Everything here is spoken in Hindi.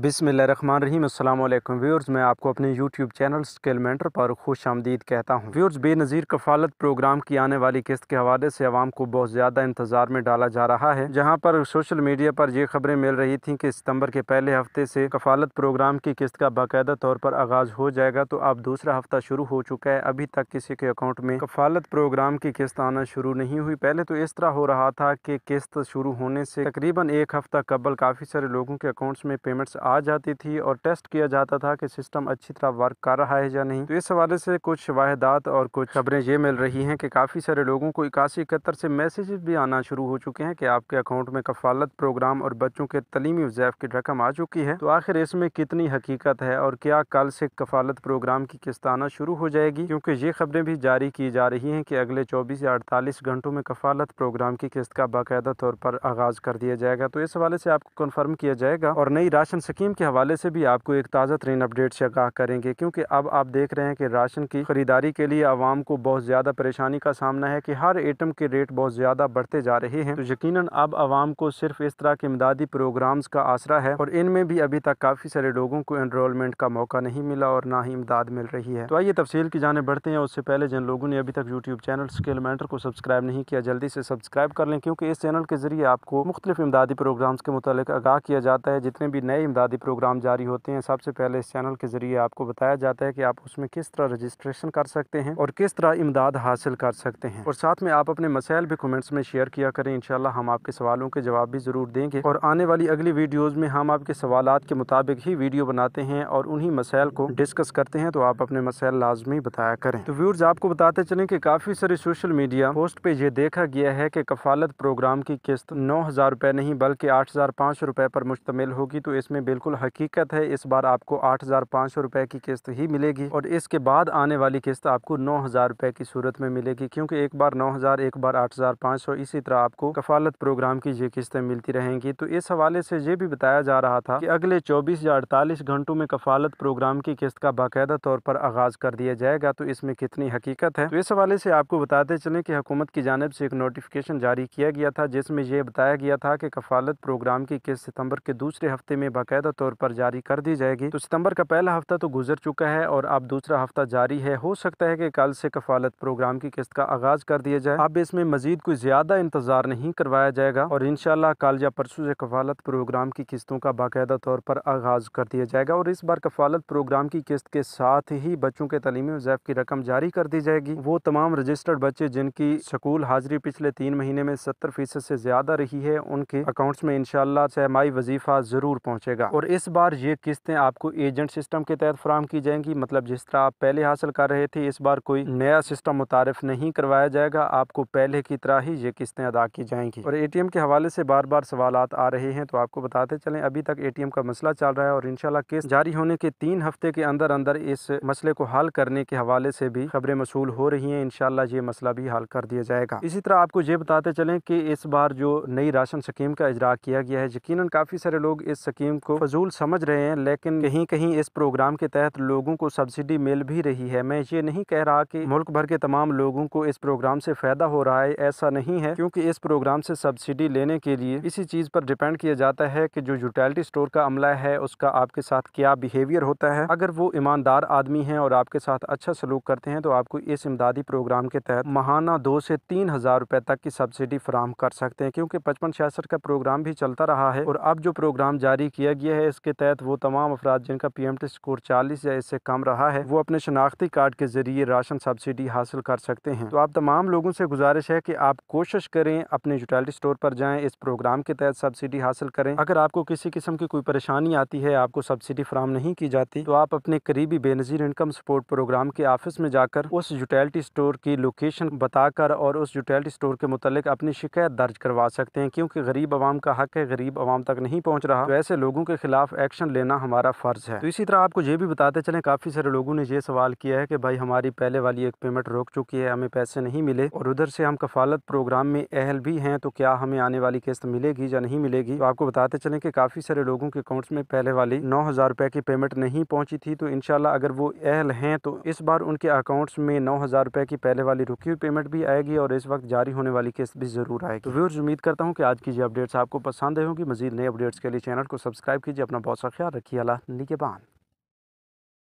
बिसमिल्ल रहीम अल्लाम व्यूअर्स मैं आपको अपने यूट्यूब चैनल स्केल मेंटर पर खुश आमदीद कहता हूँ व्यूअर्स बेनज़ीर कफालत प्रोग्राम की आने वाली किस्त के हवाले से आवाम को बहुत ज़्यादा इंतज़ार में डाला जा रहा है जहाँ पर सोशल मीडिया पर ये खबरें मिल रही थी कि सितम्बर के पहले हफ्ते से कफालत प्रोग्राम की किस्त का बाकायदा तौर पर आगाज़ हो जाएगा तो अब दूसरा हफ्ता शुरू हो चुका है अभी तक किसी के अकाउंट में कफालत प्रोग्राम की किस्त आना शुरू नहीं हुई पहले तो इस तरह हो रहा था कि किस्त शुरू होने से तकरीबन एक हफ्ता कबल काफ़ी सारे लोगों के अकाउंट्स में पेमेंट्स आ जाती थी और टेस्ट किया जाता था कि सिस्टम अच्छी तरह वर्क कर रहा है या नहीं तो इस हवाले से कुछ वाहदात और कुछ खबरें ये मिल रही हैं कि काफ़ी सारे लोगों को इक्यासी इकहत्तर से मैसेज भी आना शुरू हो चुके हैं कि आपके अकाउंट में कफालत प्रोग्राम और बच्चों के तलीमी वजैफ की रकम आ चुकी है तो आखिर इसमें कितनी हकीकत है और क्या कल से कफालत प्रोग्राम की किस्त आना शुरू हो जाएगी क्योंकि ये खबरें भी जारी की जा रही हैं कि अगले चौबीस या अड़तालीस घंटों में कफालत प्रोग्राम की किस्त का बाकायदा तौर पर आगाज़ कर दिया जाएगा तो इस हवाले से आपको कन्फर्म किया जाएगा और नई राशन स्कीम के हवाले से भी आपको एक ताज़ा तरीन अपडेट से आगाह करेंगे क्योंकि अब आप देख रहे हैं कि राशन की ख़रीदारी के लिए आवाम को बहुत ज़्यादा परेशानी का सामना है कि हर आइटम के रेट बहुत ज़्यादा बढ़ते जा रहे हैं तो यकीन अब आवाम को सिर्फ इस तरह के इमदादी प्रोग्राम्स का आसरा है और इनमें भी अभी तक काफ़ी सारे लोगों को इनरोलमेंट का मौका नहीं मिला और ना ही इमदाद मिल रही है तो आइए तफसील की जाने बढ़ते हैं उससे पहले जिन लोगों ने अभी तक यूट्यूब चैनल स्किल मैंटर को सब्सक्राइब नहीं किया जल्दी से सब्सक्राइब कर लें क्योंकि इस चैनल के जरिए आपको मुख्तलिफ इमदादी प्रोग्राम्स के मुतल आगाह किया जाता है जितने भी नए इमदाद इमदादी प्रोग्राम जारी होते हैं सबसे पहले इस चैनल के ज़रिए आपको बताया जाता है कि आप उसमें किस तरह रजिस्ट्रेशन कर सकते हैं और किस तरह इमदाद हासिल कर सकते हैं और साथ में आप अपने मसाइल भी कमेंट्स में शेयर किया करें इन हम आपके सवालों के जवाब भी ज़रूर देंगे और आने वाली अगली वीडियोज़ में हम आपके सवाल के मुताबिक ही वीडियो बनाते हैं और उन्हीं मसाइल को डिस्कस करते हैं तो आप अपने मसाइल लाजमी बताया करें तो व्यूर्स आपको बताते चले की काफ़ी सारे सोशल मीडिया पोस्ट पे ये देखा गया है की कफालत प्रोग्राम की किस्त नौ हज़ार रुपये नहीं बल्कि आठ हज़ार पाँच रुपये पर मुश्तमिल होगी तो इसमें बिल्कुल हकीकत है इस बार आपको आठ हज़ार पाँच सौ रुपये की किस्त ही मिलेगी और इसके बाद आने वाली किस्त आपको नौ हज़ार की सूरत में मिलेगी क्योंकि एक बार नौ हज़ार एक बार आठ हज़ार पाँच सौ इसी तरह आपको कफालत प्रोग्राम की ये किस्तें मिलती रहेंगी तो इस हवाले से ये भी बताया जा रहा था कि अगले चौबीस या अड़तालीस घंटों में कफालत प्रोग्राम की किस्त का बाकायदा तौर पर आगाज़ कर दिया जाएगा तो इसमें कितनी हकीकत है तो इस हवाले से आपको बताते चले कि हुकूमत की जानब से एक नोटिफिकेशन जारी किया गया था जिसमें यह बताया गया था कि कफालत प्रोग्राम की किस्त सितंबर के दूसरे हफ्ते में बाकायदा बाकायदा तौर पर जारी कर दी जाएगी तो सितंबर का पहला हफ्ता तो गुजर चुका है और अब दूसरा हफ्ता जारी है हो सकता है कि कल से कफालत प्रोग्राम की किस्त का आगाज कर दिया जाए अब इसमें मजीद कोई ज्यादा इंतजार नहीं करवाया जाएगा और इनशाला कल या परसों से कफालत प्रोग्राम की किस्तों का बाकायदा तौर पर आगाज कर दिया जाएगा और इस बार कफालत प्रोग्राम की किस्त के साथ ही बच्चों के तलीमी वजैफ की रकम जारी कर दी जाएगी वो तमाम रजिस्टर्ड बच्चे जिनकी स्कूल हाजिरी पिछले तीन महीने में सत्तर फीसद से ज्यादा रही है उनके अकाउंट्स में इनशाला माई वजीफा जरूर पहुंचेगा जाएगा और इस बार ये किस्तें आपको एजेंट सिस्टम के तहत फ्राहम की जाएंगी मतलब जिस तरह आप पहले हासिल कर रहे थे इस बार कोई नया सिस्टम मुतारफ नहीं करवाया जाएगा आपको पहले की तरह ही ये किस्तें अदा की जाएंगी और ए के हवाले से बार बार सवाल आ रहे हैं तो आपको बताते चले अभी तक ए का मसला चल रहा है और इनशाला केस जारी होने के तीन हफ्ते के अंदर अंदर इस मसले को हल करने के हवाले से भी खबरें मसूल हो रही है इनशाला ये मसला भी हल कर दिया जाएगा इसी तरह आपको ये बताते चले कि इस बार जो नई राशन स्कीम का इजरा किया गया है यकीन काफ़ी सारे लोग इस स्कीम को को फजूल समझ रहे हैं लेकिन कहीं कहीं इस प्रोग्राम के तहत लोगों को सब्सिडी मिल भी रही है मैं ये नहीं कह रहा कि मुल्क भर के तमाम लोगों को इस प्रोग्राम से फ़ायदा हो रहा है ऐसा नहीं है क्योंकि इस प्रोग्राम से सब्सिडी लेने के लिए इसी चीज़ पर डिपेंड किया जाता है कि जो यूटिलिटी स्टोर का अमला है उसका आपके साथ क्या बिहेवियर होता है अगर वो ईमानदार आदमी है और आपके साथ अच्छा सलूक करते हैं तो आपको इस इमदादी प्रोग्राम के तहत महाना दो से तीन हज़ार रुपये तक की सब्सिडी फराम कर सकते हैं क्योंकि पचपन छियासठ का प्रोग्राम भी चलता रहा है और अब जो प्रोग्राम जारी किया यह है इसके तहत वो तमाम अफराद जिनका पी एम टी स्कोर चालीस या इससे कम रहा है वो अपने शनाख्ती कार्ड के जरिए राशन सब्सिडी हासिल कर सकते हैं तो आप तमाम लोगों से गुजारिश है कि आप कोशिश करें अपने यूटिलिटी स्टोर पर जाएं इस प्रोग्राम के तहत सब्सिडी हासिल करें अगर आपको किसी किस्म की कोई परेशानी आती है आपको सब्सिडी फ्राहम नहीं की जाती तो आप अपने करीबी बेनज़ीर इनकम सपोर्ट प्रोग्राम के ऑफिस में जाकर उस यूटिलिटी स्टोर की लोकेशन बताकर और उस यूटिलिटी स्टोर के मुतालिक अपनी शिकायत दर्ज करवा सकते हैं क्योंकि गरीब आवाम का हक है गरीब आवाम तक नहीं पहुँच रहा तो ऐसे लोगों के के ख़िलाफ़ एक्शन लेना हमारा फ़र्ज़ है तो इसी तरह आपको ये भी बताते चले काफ़ी सारे लोगों ने ये सवाल किया है कि भाई हमारी पहले वाली एक पेमेंट रोक चुकी है हमें पैसे नहीं मिले और उधर से हम कफालत प्रोग्राम में अहल भी हैं तो क्या हमें आने वाली किस्त मिलेगी या नहीं मिलेगी तो आपको बताते चले कि काफ़ी सारे लोगों के अकाउंट्स में पहले वाली नौ हज़ार की पेमेंट नहीं पहुंची थी तो इनशाला अगर वो अहल हैं तो इस बार उनके अकाउंट्स में नौ हज़ार की पहले वाली रुकी हुई पेमेंट भी आएगी और इस वक्त जारी होने वाली किस्त भी ज़रूर आएगी तो व्यूर्स उम्मीद करता हूँ कि आज की जो अपडेट्स आपको पसंद होंगी मजीद नए अपडेट्स के लिए चैनल को सब्सक्राइब कीजिए अपना बहुत सा ख्याल रखिए अल्लाह निगेबान